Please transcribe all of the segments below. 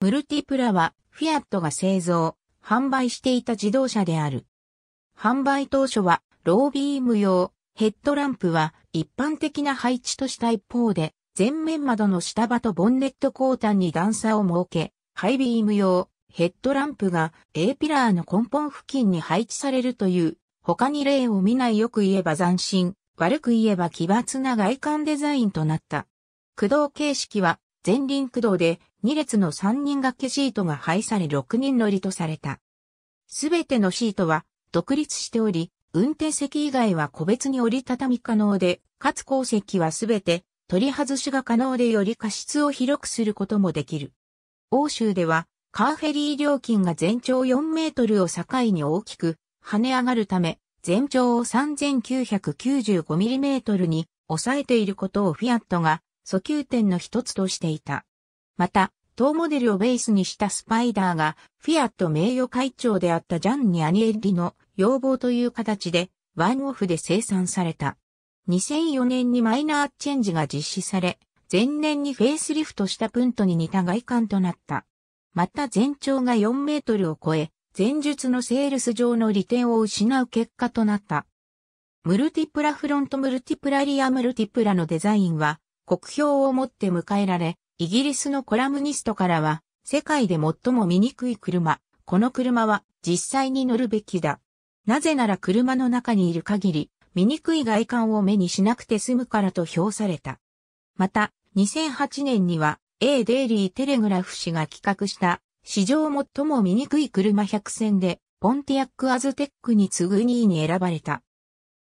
ムルティプラはフィアットが製造、販売していた自動車である。販売当初はロービーム用、ヘッドランプは一般的な配置とした一方で、前面窓の下場とボンネット後端に段差を設け、ハイビーム用、ヘッドランプが A ピラーの根本付近に配置されるという、他に例を見ないよく言えば斬新、悪く言えば奇抜な外観デザインとなった。駆動形式は全輪駆動で2列の3人掛けシートが配され6人乗りとされた。すべてのシートは独立しており、運転席以外は個別に折りたたみ可能で、かつ後席はすべて取り外しが可能でより過失を広くすることもできる。欧州ではカーフェリー料金が全長4メートルを境に大きく跳ね上がるため、全長を 3995mm に抑えていることをフィアットが訴求点の一つとしていた。また、当モデルをベースにしたスパイダーが、フィアット名誉会長であったジャンニ・アニエッリの要望という形で、ワンオフで生産された。2004年にマイナーチェンジが実施され、前年にフェイスリフトしたプントに似た外観となった。また全長が4メートルを超え、前述のセールス上の利点を失う結果となった。ムルティプラフロントムルティプラリアムルティプラのデザインは、国標をもって迎えられ、イギリスのコラムニストからは、世界で最も醜い車、この車は実際に乗るべきだ。なぜなら車の中にいる限り、醜い外観を目にしなくて済むからと評された。また、2008年には、A デイリーテレグラフ氏が企画した、史上最も醜い車100選で、ポンティアック・アズテックに次ぐ2位に選ばれた。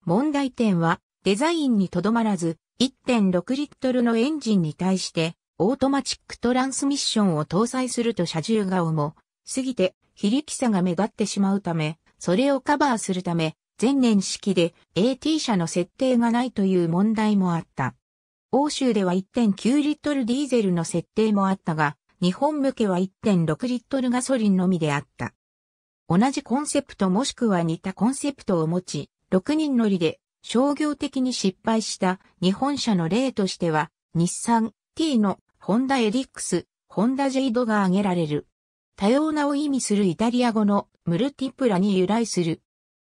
問題点は、デザインにとどまらず、1.6リットルのエンジンに対して、オートマチックトランスミッションを搭載すると車重が重すぎて、非力さが目立ってしまうため、それをカバーするため、前年式で AT 車の設定がないという問題もあった。欧州では1.9リットルディーゼルの設定もあったが、日本向けは1.6リットルガソリンのみであった。同じコンセプトもしくは似たコンセプトを持ち、6人乗りで商業的に失敗した日本車の例としては、日産 T のホンダエリックス、ホンダジェイドが挙げられる。多様なを意味するイタリア語のムルティプラに由来する。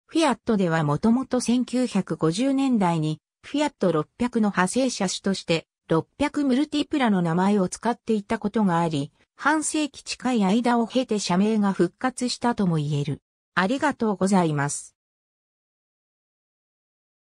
フィアットではもともと1950年代にフィアット600の派生車種として600ムルティプラの名前を使っていたことがあり、半世紀近い間を経て社名が復活したとも言える。ありがとうございます。